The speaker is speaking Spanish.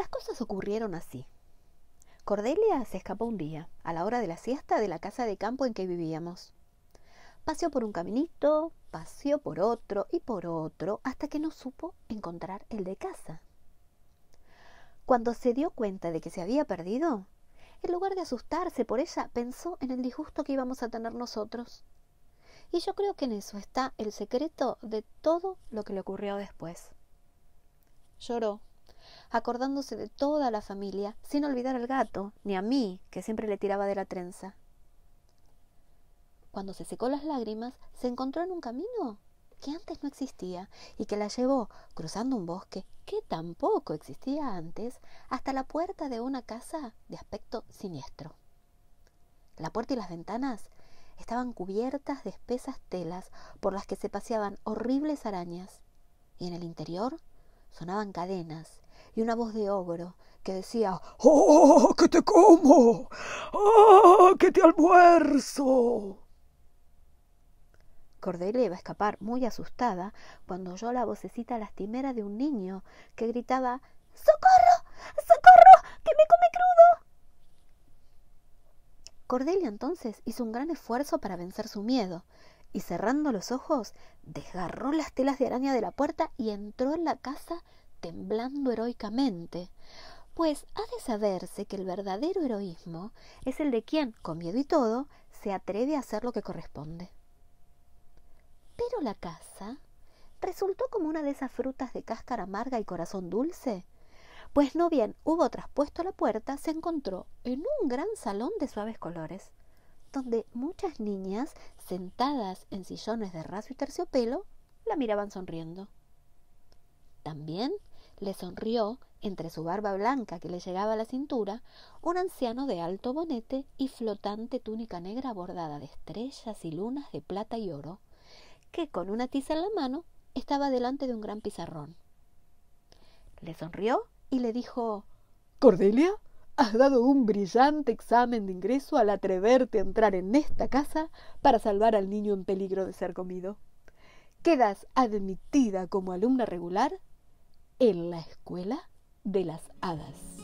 Las cosas ocurrieron así. Cordelia se escapó un día, a la hora de la siesta, de la casa de campo en que vivíamos. Paseó por un caminito, paseó por otro y por otro, hasta que no supo encontrar el de casa. Cuando se dio cuenta de que se había perdido, en lugar de asustarse por ella, pensó en el disgusto que íbamos a tener nosotros. Y yo creo que en eso está el secreto de todo lo que le ocurrió después. Lloró acordándose de toda la familia, sin olvidar al gato, ni a mí, que siempre le tiraba de la trenza. Cuando se secó las lágrimas, se encontró en un camino que antes no existía y que la llevó cruzando un bosque que tampoco existía antes hasta la puerta de una casa de aspecto siniestro. La puerta y las ventanas estaban cubiertas de espesas telas por las que se paseaban horribles arañas, y en el interior sonaban cadenas y una voz de ogro que decía, ¡Oh, que te como! ¡Oh, que te almuerzo! Cordelia iba a escapar muy asustada cuando oyó la vocecita lastimera de un niño que gritaba, ¡Socorro! ¡Socorro! ¡Que me come crudo! Cordelia entonces hizo un gran esfuerzo para vencer su miedo y cerrando los ojos, desgarró las telas de araña de la puerta y entró en la casa temblando heroicamente, pues ha de saberse que el verdadero heroísmo es el de quien, con miedo y todo, se atreve a hacer lo que corresponde. Pero la casa resultó como una de esas frutas de cáscara amarga y corazón dulce, pues no bien hubo traspuesto la puerta, se encontró en un gran salón de suaves colores, donde muchas niñas, sentadas en sillones de raso y terciopelo, la miraban sonriendo. También le sonrió, entre su barba blanca que le llegaba a la cintura, un anciano de alto bonete y flotante túnica negra bordada de estrellas y lunas de plata y oro, que con una tiza en la mano estaba delante de un gran pizarrón. Le sonrió y le dijo Cordelia, has dado un brillante examen de ingreso al atreverte a entrar en esta casa para salvar al niño en peligro de ser comido. Quedas admitida como alumna regular en la escuela de las hadas.